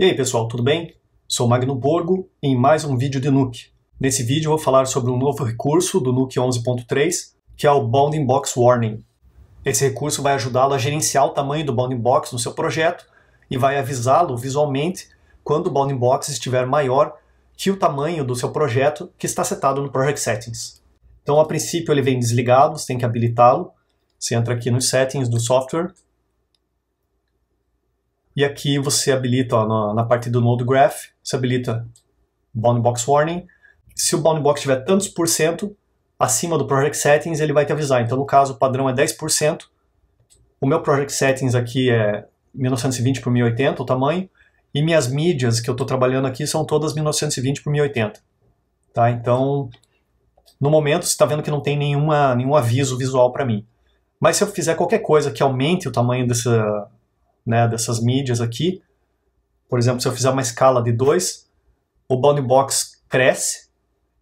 E aí pessoal, tudo bem? Sou Magno Borgo em mais um vídeo de Nuke. Nesse vídeo eu vou falar sobre um novo recurso do Nuke 11.3, que é o Bounding Box Warning. Esse recurso vai ajudá-lo a gerenciar o tamanho do Bounding Box no seu projeto e vai avisá-lo visualmente quando o Bounding Box estiver maior que o tamanho do seu projeto que está setado no Project Settings. Então, a princípio, ele vem desligado, você tem que habilitá-lo. Você entra aqui nos Settings do software, e aqui você habilita, ó, na, na parte do Node Graph, você habilita Boundbox Warning. Se o Boundbox tiver tantos por cento acima do Project Settings, ele vai te avisar. Então, no caso, o padrão é 10%. O meu Project Settings aqui é 1920 por 1080, o tamanho. E minhas mídias que eu estou trabalhando aqui são todas 1920 por 1080. Tá? Então, no momento, você está vendo que não tem nenhuma, nenhum aviso visual para mim. Mas se eu fizer qualquer coisa que aumente o tamanho dessa, né, dessas mídias aqui. Por exemplo, se eu fizer uma escala de 2, o bounding box cresce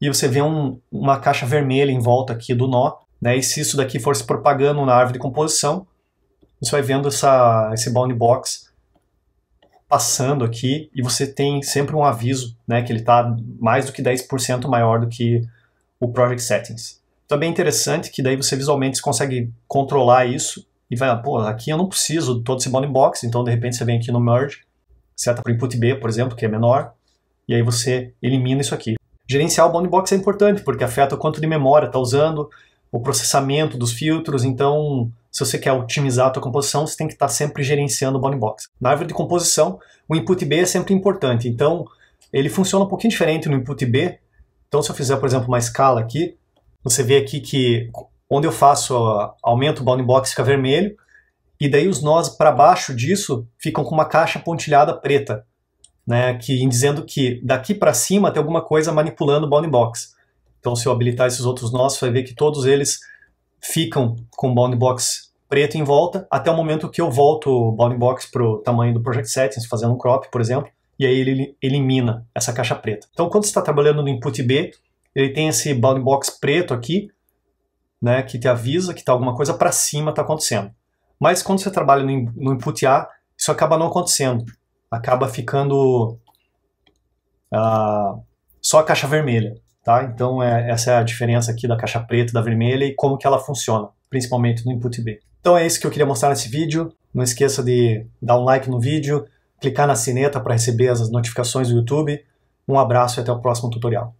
e você vê um, uma caixa vermelha em volta aqui do nó. Né, e se isso daqui for se propagando na árvore de composição, você vai vendo essa, esse bounding box passando aqui e você tem sempre um aviso né, que ele está mais do que 10% maior do que o Project Settings. Também então é interessante que daí você visualmente consegue controlar isso e vai pô, aqui eu não preciso de todo esse bounding box, então de repente você vem aqui no merge, seta para input B, por exemplo, que é menor, e aí você elimina isso aqui. Gerenciar o bounding box é importante, porque afeta o quanto de memória está usando, o processamento dos filtros, então se você quer otimizar a tua composição, você tem que estar tá sempre gerenciando o bounding box. Na árvore de composição, o input B é sempre importante, então ele funciona um pouquinho diferente no input B. Então se eu fizer, por exemplo, uma escala aqui, você vê aqui que onde eu faço, aumento o bounding box fica vermelho, e daí os nós para baixo disso ficam com uma caixa pontilhada preta, né, que dizendo que daqui para cima tem alguma coisa manipulando o bounding box. Então, se eu habilitar esses outros nós, você vai ver que todos eles ficam com o bounding box preto em volta, até o momento que eu volto o bounding box para o tamanho do project settings, fazendo um crop, por exemplo, e aí ele elimina essa caixa preta. Então, quando você está trabalhando no input B, ele tem esse bounding box preto aqui, né, que te avisa que tá alguma coisa para cima está acontecendo. Mas quando você trabalha no, no input A, isso acaba não acontecendo. Acaba ficando uh, só a caixa vermelha. Tá? Então é, essa é a diferença aqui da caixa preta da vermelha e como que ela funciona, principalmente no input B. Então é isso que eu queria mostrar nesse vídeo. Não esqueça de dar um like no vídeo, clicar na sineta para receber as notificações do YouTube. Um abraço e até o próximo tutorial.